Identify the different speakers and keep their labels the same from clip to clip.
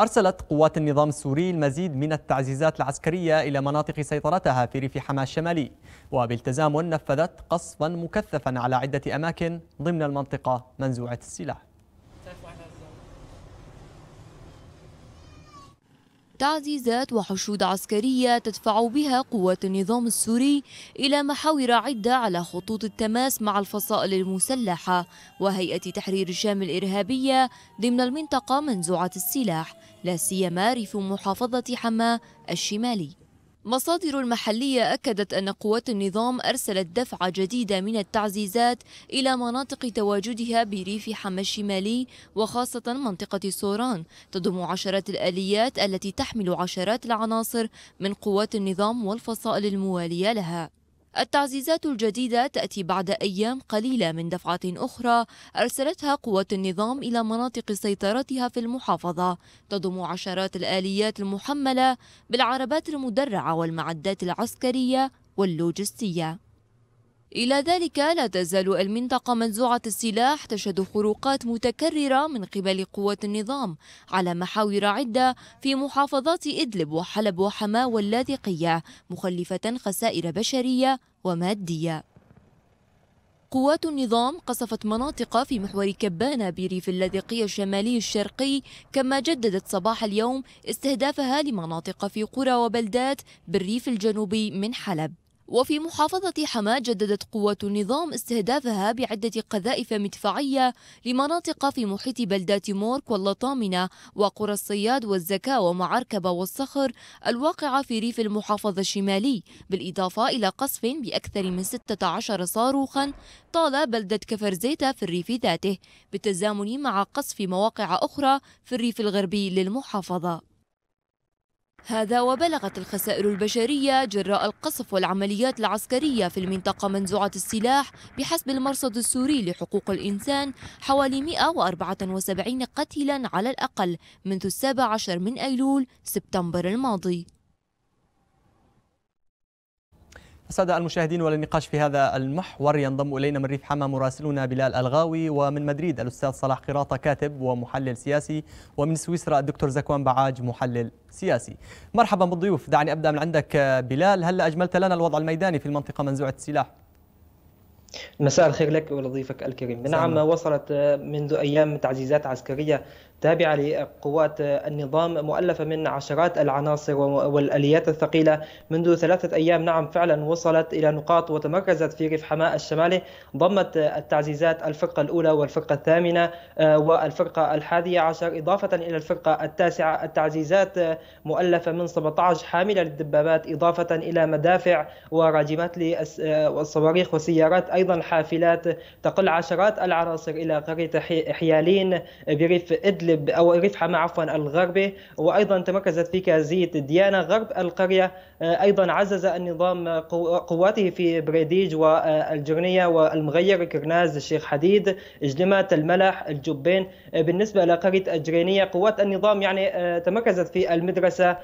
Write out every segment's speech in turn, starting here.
Speaker 1: أرسلت قوات النظام السوري المزيد من التعزيزات العسكرية إلى مناطق سيطرتها في ريف حما الشمالي وبالتزامن نفذت قصفا مكثفا على عدة أماكن ضمن المنطقة منزوعة السلاح
Speaker 2: تعزيزات وحشود عسكرية تدفع بها قوات النظام السوري إلى محاور عدة على خطوط التماس مع الفصائل المسلحة وهيئة تحرير الشام الإرهابية ضمن المنطقة منزوعة السلاح لا سيما ريف محافظة حماة الشمالي مصادر محلية أكدت أن قوات النظام أرسلت دفعة جديدة من التعزيزات إلى مناطق تواجدها بريف حما الشمالي وخاصة منطقة سوران تضم عشرات الآليات التي تحمل عشرات العناصر من قوات النظام والفصائل الموالية لها التعزيزات الجديدة تأتي بعد أيام قليلة من دفعة أخرى أرسلتها قوات النظام إلى مناطق سيطرتها في المحافظة تضم عشرات الآليات المحملة بالعربات المدرعة والمعدات العسكرية واللوجستية إلى ذلك لا تزال المنطقة منزوعة السلاح تشهد خروقات متكررة من قبل قوات النظام على محاور عدة في محافظات إدلب وحلب وحماة واللاذقية مخلفة خسائر بشرية ومادية قوات النظام قصفت مناطق في محور كبانة بريف اللاذقية الشمالي الشرقي كما جددت صباح اليوم استهدافها لمناطق في قرى وبلدات بالريف الجنوبي من حلب وفي محافظة حماة جددت قوات النظام استهدافها بعدة قذائف مدفعية لمناطق في محيط بلدات مورك واللطامنة وقرى الصياد والزكاة ومعركبة والصخر الواقعة في ريف المحافظة الشمالي بالإضافة إلى قصف بأكثر من 16 صاروخا طال بلدة كفر زيتا في الريف ذاته بالتزامن مع قصف مواقع أخرى في الريف الغربي للمحافظة هذا وبلغت الخسائر البشرية جراء القصف والعمليات العسكرية في المنطقة منزوعة السلاح بحسب المرصد السوري لحقوق الإنسان حوالي 174 قتيلا على الأقل منذ 17 من أيلول سبتمبر الماضي
Speaker 1: السادة المشاهدين وللنقاش في هذا المحور ينضم إلينا من ريف حما مراسلنا بلال الغاوي ومن مدريد الأستاذ صلاح قراطة كاتب ومحلل سياسي ومن سويسرا الدكتور زكوان بعاج محلل سياسي مرحبا بالضيوف دعني أبدأ من عندك بلال هل أجملت لنا الوضع الميداني في المنطقة منزوعة
Speaker 3: السلاح مساء الخير لك ولضيفك الكريم نعم وصلت منذ أيام تعزيزات عسكرية تابعة لقوات النظام مؤلفة من عشرات العناصر والآليات الثقيلة منذ ثلاثة أيام نعم فعلا وصلت إلى نقاط وتمركزت في ريف حماة الشمالي ضمت التعزيزات الفرقة الأولى والفرقة الثامنة آه، والفرقة الحادية عشر إضافة إلى الفرقة التاسعة التعزيزات آه، مؤلفة من 17 حاملة للدبابات إضافة إلى مدافع وراجمات آه، والصواريخ وسيارات أيضا حافلات تقل عشرات العناصر إلى قرية حيالين بريف إدلب إدلب أو رفحة عفوا الغربي وأيضا تمركزت في كازيت ديانا غرب القرية آه، ايضا عزز النظام قواته في بريديج والجرنيه والمغير كرناز الشيخ حديد جلمة الملح الجبين آه، بالنسبه لقريه الجرينيه قوات النظام يعني آه، تمركزت في المدرسه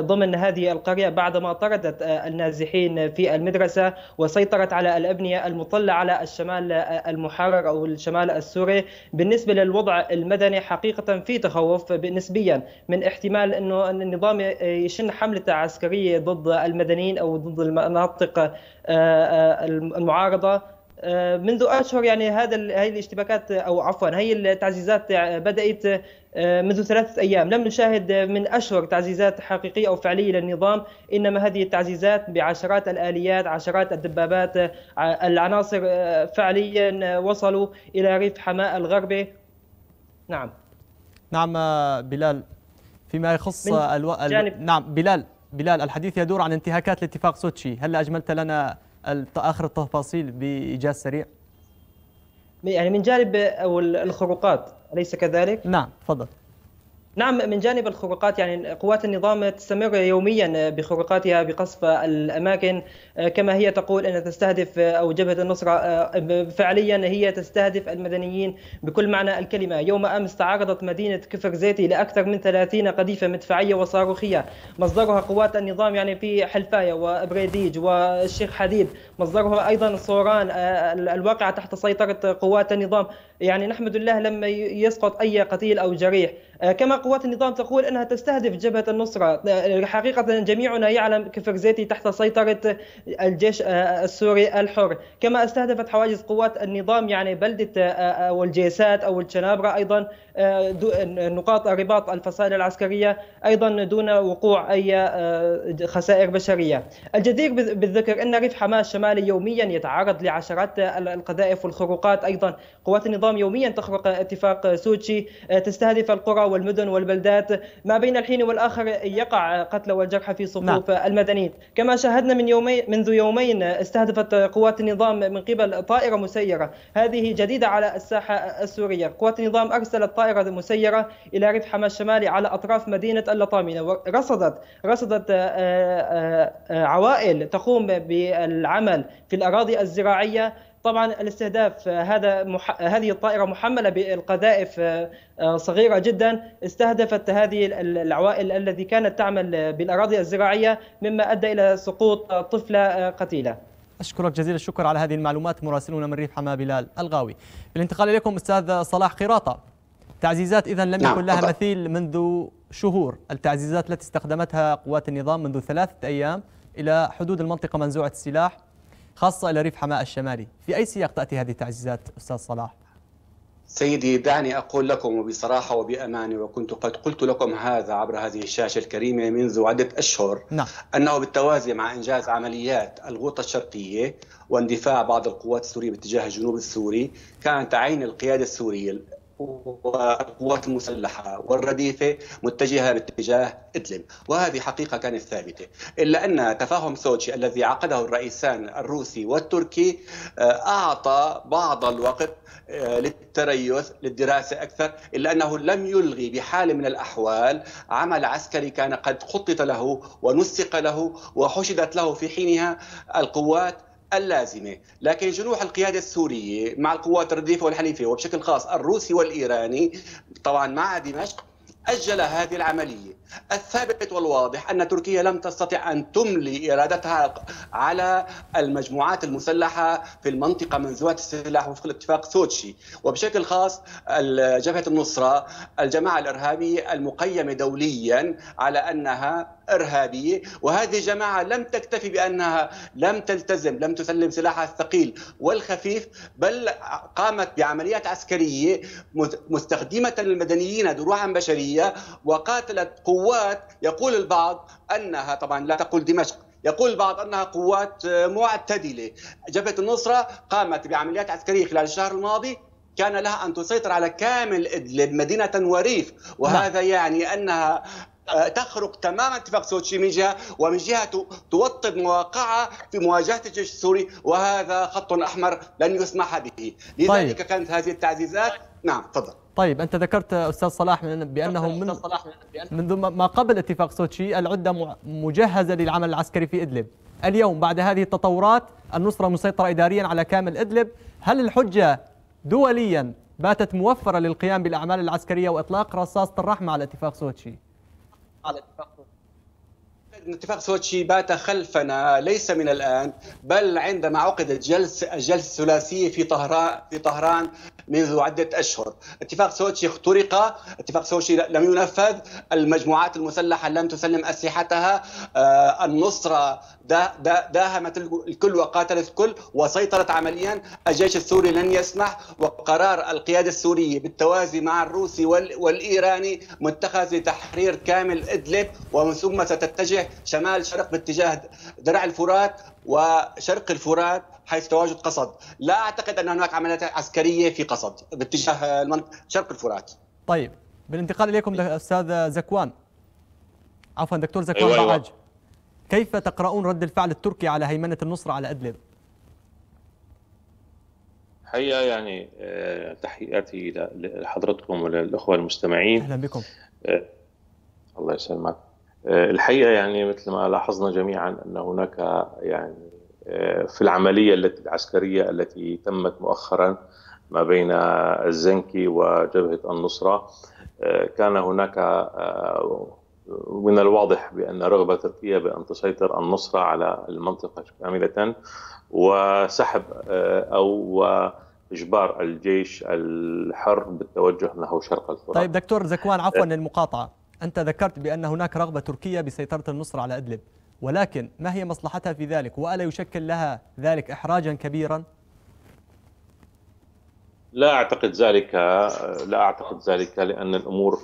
Speaker 3: ضمن هذه القريه بعدما طردت النازحين في المدرسه وسيطرت على الابنيه المطله على الشمال المحرر او الشمال السوري بالنسبه للوضع المدني حقيقه في تخوف نسبيا من احتمال انه النظام يشن حمله عسكريه ضد ضد المدنيين او ضد المناطق آه، آه، المعارضه آه، منذ اشهر يعني هذا هذه الاشتباكات او عفوا هي التعزيزات بدات منذ ثلاثه ايام لم نشاهد من اشهر تعزيزات حقيقيه او فعليه للنظام انما هذه التعزيزات بعشرات الاليات عشرات الدبابات العناصر فعليا وصلوا الى ريف حماء الغربي نعم نعم بلال فيما يخص الو...
Speaker 1: نعم بلال بلال الحديث يدور عن انتهاكات الاتفاق سوتشي هل أجملت لنا آخر التفاصيل بإيجاز سريع؟
Speaker 3: يعني من جانب أو الخروقات أليس كذلك؟ نعم تفضل نعم من جانب الخروقات يعني قوات النظام تستمر يوميا بخروقاتها بقصف الاماكن آه، كما هي تقول انها تستهدف آه، او جبهه النصره آه، فعليا هي تستهدف المدنيين بكل معنى الكلمه، يوم امس تعرضت مدينه كفر زيتي لاكثر من 30 قذيفه مدفعيه وصاروخيه، مصدرها قوات النظام يعني في حلفايه وبريديج والشيخ حديد، مصدرها ايضا صوران الواقعه تحت سيطره قوات النظام، يعني نحمد الله لما يسقط اي قتيل او جريح. آه، كما قوات النظام تقول انها تستهدف جبهه النصره آه، حقيقه جميعنا يعلم كفرزيتي تحت سيطره الجيش آه، السوري الحر كما استهدفت حواجز قوات النظام يعني بلده والجيسات او الشنابره ايضا نقاط رباط الفصائل العسكريه ايضا دون وقوع اي خسائر بشريه. الجدير بالذكر ان ريف حماه الشمالي يوميا يتعرض لعشرات القذائف والخروقات ايضا قوات النظام يوميا تخرق اتفاق سوتشي تستهدف القرى والمدن والبلدات ما بين الحين والاخر يقع قتلى والجرحى في صفوف نعم. المدنيين كما شاهدنا من يومين منذ يومين استهدفت قوات النظام من قبل طائره مسيره هذه جديده على الساحه السوريه قوات النظام ارسلت طائره مسيره الى ريف حما الشمالي على اطراف مدينه اللطامنه ورصدت رصدت آه، آه، آه، عوائل تقوم بالعمل في الاراضي الزراعيه طبعا الاستهداف هذا مح... هذه الطائره محمله بالقذائف آه، آه، صغيره جدا استهدفت هذه العوائل التي كانت تعمل بالاراضي الزراعيه مما ادى الى سقوط طفله آه، قتيله أشكرك
Speaker 1: جزيل الشكر على هذه المعلومات مراسلنا من ريف حما بلال الغاوي بالانتقال إليكم أستاذ صلاح قراطة تعزيزات إذا لم نعم، يكن لها مثيل منذ شهور التعزيزات التي استخدمتها قوات النظام منذ ثلاثة أيام إلى حدود المنطقة منزوعة السلاح خاصة إلى ريف حماة الشمالي في أي سياق تأتي هذه التعزيزات أستاذ صلاح؟
Speaker 4: سيدي دعني أقول لكم وبصراحة وبأمانة وكنت قد قلت لكم هذا عبر هذه الشاشة الكريمة منذ عدة أشهر نعم. أنه بالتوازي مع إنجاز عمليات الغوطة الشرقية واندفاع بعض القوات السورية باتجاه الجنوب السوري كانت عين القيادة السورية والقوات المسلحة والرديفة متجهة باتجاه إدلب وهذه حقيقة كانت ثابتة إلا أن تفاهم سوتشي الذي عقده الرئيسان الروسي والتركي آه، أعطى بعض الوقت آه، للتريث للدراسة أكثر إلا أنه لم يلغي بحال من الأحوال عمل عسكري كان قد خطط له ونسق له وحشدت له في حينها القوات اللازمه، لكن جنوح القياده السوريه مع القوات الرديفه والحليفه وبشكل خاص الروسي والايراني طبعا مع دمشق اجل هذه العمليه، الثابت والواضح ان تركيا لم تستطع ان تملي ارادتها على المجموعات المسلحه في المنطقه من ذوات السلاح وفق الاتفاق سوتشي وبشكل خاص جبهه النصره الجماعه الارهابيه المقيمه دوليا على انها ارهابيه وهذه الجماعه لم تكتفي بانها لم تلتزم لم تسلم سلاحها الثقيل والخفيف بل قامت بعمليات عسكريه مستخدمه المدنيين دروعا بشريه وقاتلت قوة قوات يقول البعض انها طبعا لا تقول دمشق يقول البعض انها قوات معتدله جبهه النصره قامت بعمليات عسكريه خلال الشهر الماضي كان لها ان تسيطر على كامل ادلب مدينه وريف وهذا نعم. يعني انها آه، تخرق تماما اتفاق سوتشي من جهه ومن جهه توطد مواقعها في مواجهه الجيش السوري وهذا خط احمر لن يسمح به طيب. لذلك طيب. كانت هذه التعزيزات نعم تفضل
Speaker 1: طيب انت ذكرت استاذ صلاح بانه من منذ ما قبل اتفاق سوتشي العده مجهزه للعمل العسكري في ادلب اليوم بعد هذه التطورات النصره مسيطره اداريا على كامل ادلب هل الحجه دوليا باتت موفره للقيام بالاعمال العسكريه واطلاق رصاصه الرحمه على اتفاق سوتشي على اتفاق
Speaker 4: اتفاق سوتشي بات خلفنا ليس من الان بل عندما عقدت جلسه جلسه ثلاثيه في طهران في طهران منذ عدة أشهر اتفاق سوتشي اخترق اتفاق سوتشي لم ينفذ المجموعات المسلحة لم تسلم أسلحتها آه، النصرة داهمت الكل وقاتلت الكل وسيطرت عمليا الجيش السوري لن يسمح وقرار القيادة السورية بالتوازي مع الروسي والإيراني متخذ لتحرير كامل إدلب ومن ثم ستتجه شمال شرق باتجاه درع الفرات وشرق الفرات حيث تواجد قصد لا أعتقد أن هناك عمليات عسكرية في قصد باتجاه شرق الفرات
Speaker 1: طيب بالانتقال إليكم أستاذ زكوان عفوا دكتور زكوان أيوة أيوة. كيف تقرؤون رد الفعل التركي على هيمنة النصرة على أدلب؟
Speaker 5: حقيقة يعني آه، تحياتي لحضرتكم وللإخوة المستمعين أهلا بكم آه، الله يسلمك آه، الحقيقة يعني مثل ما لاحظنا جميعا أن هناك يعني في العملية التي العسكرية التي تمت مؤخرا ما بين الزنكي وجبهة النصرة آه، كان هناك آه، من الواضح بأن رغبة تركيا بأن تسيطر النصرة على المنطقة كاملة وسحب آه، أو إجبار الجيش الحر بالتوجه نحو شرق الفرات طيب
Speaker 1: دكتور زكوان عفوا للمقاطعة أنت ذكرت بأن هناك رغبة تركية بسيطرة النصرة على أدلب ولكن ما هي مصلحتها في ذلك وألا يشكل لها ذلك إحراجا كبيرا
Speaker 5: لا أعتقد ذلك لا أعتقد ذلك لأن الأمور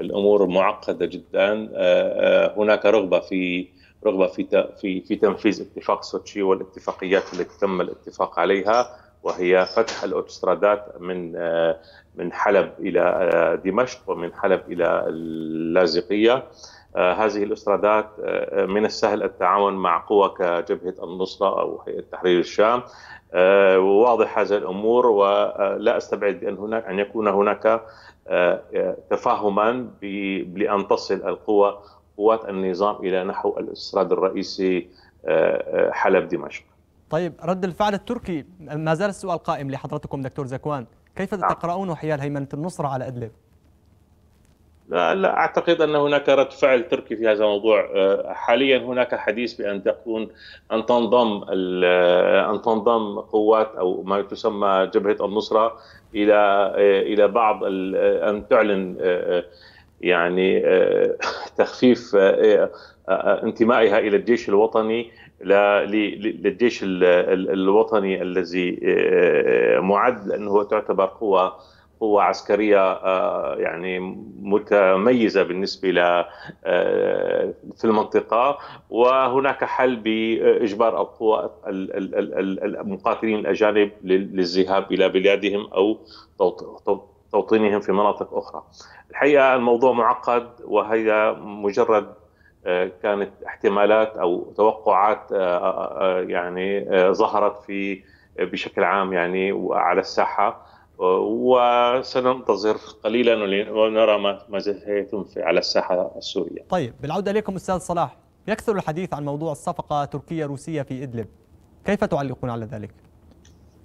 Speaker 5: الأمور معقدة جدا آه، آه، هناك رغبة في رغبة في في في تنفيذ اتفاق سوتشي والاتفاقيات التي تم الاتفاق عليها وهي فتح الاوتسترادات من آه، من حلب الى دمشق ومن حلب الى اللاذقيه آه، هذه الاسترادات آه، آه، من السهل التعاون مع قوى كجبهه النصره او هيئه تحرير الشام واضح هذا الامور ولا استبعد بان هناك ان يكون هناك تفاهما لان تصل القوى قوات النظام الى نحو الاستراد الرئيسي حلب دمشق.
Speaker 1: طيب رد الفعل التركي ما زال السؤال قائم لحضرتكم دكتور زكوان، كيف نعم. تقرؤون حيال هيمنه النصره على ادلب؟
Speaker 5: لا, لا اعتقد ان هناك رد فعل تركي في هذا الموضوع آه، حاليا هناك حديث بان تكون ان تنضم آه، ان تنضم قوات او ما تسمى جبهه النصره الى آه، الى بعض ان تعلن يعني تخفيف انتمائها الى الجيش الوطني للجيش الوطني الذي معد انه تعتبر قوه قوة عسكرية آه، يعني متميزة بالنسبة ل آه، في المنطقة وهناك حل بإجبار القوى المقاتلين الأجانب للذهاب إلى بلادهم أو توطينهم في مناطق أخرى الحقيقة الموضوع معقد وهي مجرد آه، كانت احتمالات أو توقعات يعني ظهرت في بشكل عام يعني على الساحة وسننتظر قليلا ونرى ما سيتم على الساحه السوريه.
Speaker 1: طيب بالعوده اليكم استاذ صلاح، يكثر الحديث عن موضوع الصفقه تركية روسيه في ادلب. كيف تعلقون على ذلك؟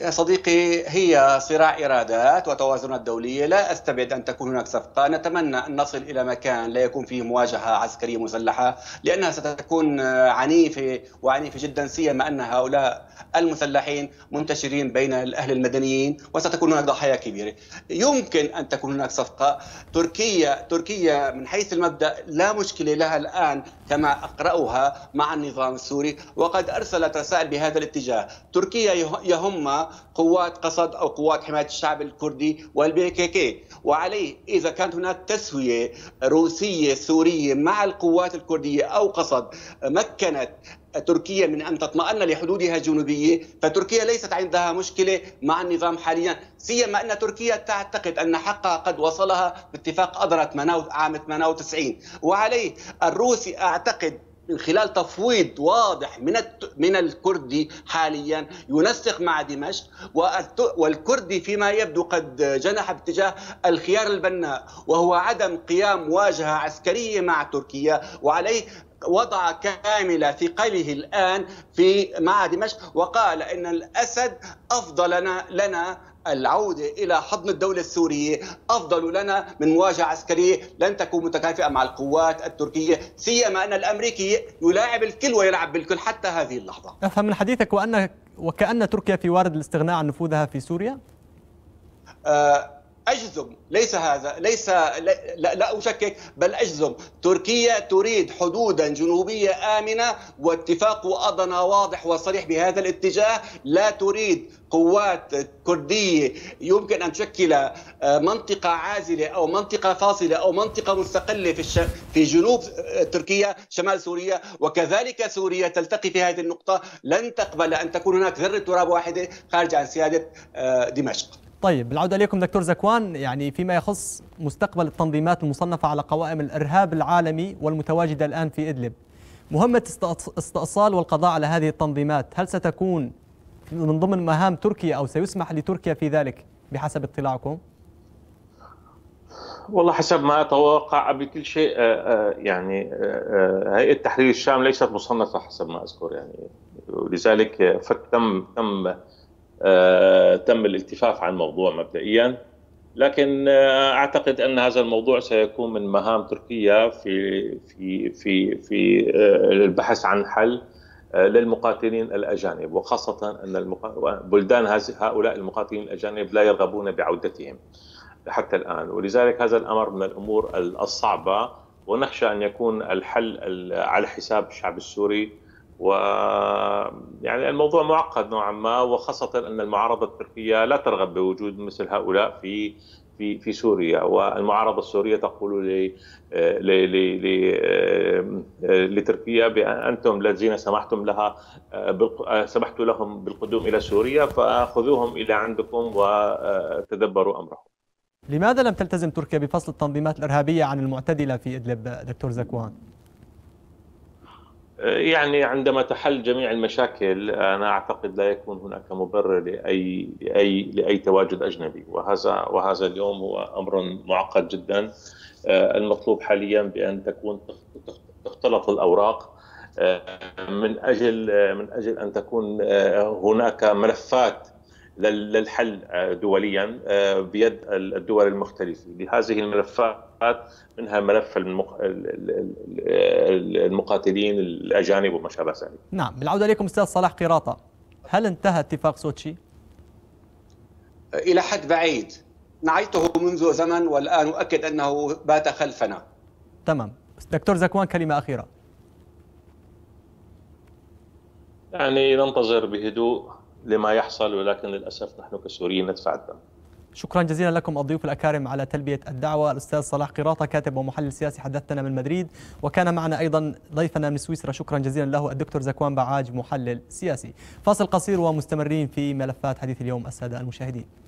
Speaker 4: يا صديقي هي صراع إرادات وتوازنات دولية لا أستبعد أن تكون هناك صفقة نتمنى أن نصل إلى مكان لا يكون فيه مواجهة عسكرية مسلحة لأنها ستكون عنيفة وعنيفة جدا سيما أن هؤلاء المسلحين منتشرين بين الأهل المدنيين وستكون هناك ضحايا كبيرة يمكن أن تكون هناك صفقة تركيا تركيا من حيث المبدأ لا مشكلة لها الآن كما أقرأها مع النظام السوري وقد أرسلت رسائل بهذا الاتجاه تركيا يهم قوات قصد أو قوات حماية الشعب الكردي والبي كي كي وعليه إذا كانت هناك تسوية روسية سورية مع القوات الكردية أو قصد مكنت تركيا من ان تطمئن لحدودها الجنوبيه، فتركيا ليست عندها مشكله مع النظام حاليا، سيما ان تركيا تعتقد ان حقها قد وصلها باتفاق اضرت مناو عام 98 وعليه الروسي اعتقد من خلال تفويض واضح من من الكردي حاليا ينسق مع دمشق والكردي فيما يبدو قد جنح باتجاه الخيار البناء وهو عدم قيام مواجهه عسكريه مع تركيا وعليه وضع كامل ثقله الآن في مع دمشق وقال إن الأسد أفضل لنا, لنا العودة إلى حضن الدولة السورية أفضل لنا من مواجهة عسكرية لن تكون متكافئة مع القوات التركية سيما أن الأمريكي يلاعب الكل ويلعب بالكل حتى هذه اللحظة
Speaker 1: أفهم من حديثك وأن وكأن تركيا في وارد الاستغناء عن نفوذها في سوريا؟
Speaker 4: آه اجزم ليس هذا ليس لا, لا اشكك بل اجزم تركيا تريد حدودا جنوبيه امنه واتفاق اضنا واضح وصريح بهذا الاتجاه لا تريد قوات كرديه يمكن ان تشكل آه، منطقه عازله او منطقه فاصله او منطقه مستقله في الش... في جنوب آه، تركيا شمال سوريا وكذلك سوريا تلتقي في هذه النقطه لن تقبل ان تكون هناك ذره تراب واحده خارج عن سياده آه، دمشق
Speaker 1: طيب بالعوده إليكم دكتور زكوان يعني فيما يخص مستقبل التنظيمات المصنفة على قوائم الإرهاب العالمي والمتواجدة الآن في إدلب مهمة استئصال والقضاء على هذه التنظيمات هل ستكون من ضمن مهام تركيا أو سيسمح لتركيا في ذلك بحسب اطلاعكم؟
Speaker 5: والله حسب ما اتوقع بكل شيء آه، آه، يعني آه، هيئه تحرير الشام ليست مصنفه حسب ما اذكر يعني ولذلك تم تم آه، تم الالتفاف عن الموضوع مبدئيا لكن آه، اعتقد ان هذا الموضوع سيكون من مهام تركيا في في في في آه، البحث عن حل للمقاتلين الاجانب وخاصه ان بلدان هؤلاء المقاتلين الاجانب لا يرغبون بعودتهم حتى الان ولذلك هذا الامر من الامور الصعبه ونخشى ان يكون الحل على حساب الشعب السوري و يعني الموضوع معقد نوعا ما وخاصة أن المعارضة التركية لا ترغب بوجود مثل هؤلاء في في في سوريا والمعارضه السوريه تقول ل آه، لتركيا بانتم الذين سمحتم لها آه، آه، سمحتوا لهم بالقدوم الى سوريا فخذوهم الى عندكم وتدبروا امرهم.
Speaker 1: لماذا لم تلتزم تركيا بفصل التنظيمات الارهابيه عن المعتدله في ادلب دكتور زكوان؟
Speaker 5: يعني عندما تحل جميع المشاكل انا اعتقد لا يكون هناك مبرر لاي لاي لاي تواجد اجنبي وهذا وهذا اليوم هو امر معقد جدا آه، المطلوب حاليا بان تكون تختلط الاوراق آه، من اجل آه، من اجل ان تكون هناك ملفات للحل آه، دوليا آه، بيد الدول المختلفة لهذه الملفات منها ملف المقاتلين الأجانب وما شابه ذلك
Speaker 1: نعم بالعوده إليكم أستاذ صلاح قراطة هل انتهى اتفاق سوتشي؟
Speaker 4: إلى حد بعيد نعيته منذ زمن والآن أؤكد أنه بات خلفنا
Speaker 1: تمام دكتور زكوان كلمة أخيرة
Speaker 5: يعني ننتظر بهدوء لما يحصل ولكن للاسف نحن كسوريين ندفع الدم.
Speaker 1: شكرا جزيلا لكم الضيوف الاكارم على تلبيه الدعوه الاستاذ صلاح قراطه كاتب ومحلل سياسي حدثنا من مدريد وكان معنا ايضا ضيفنا من سويسرا شكرا جزيلا له الدكتور زكوان بعاج محلل سياسي. فاصل قصير ومستمرين في ملفات حديث اليوم الساده المشاهدين.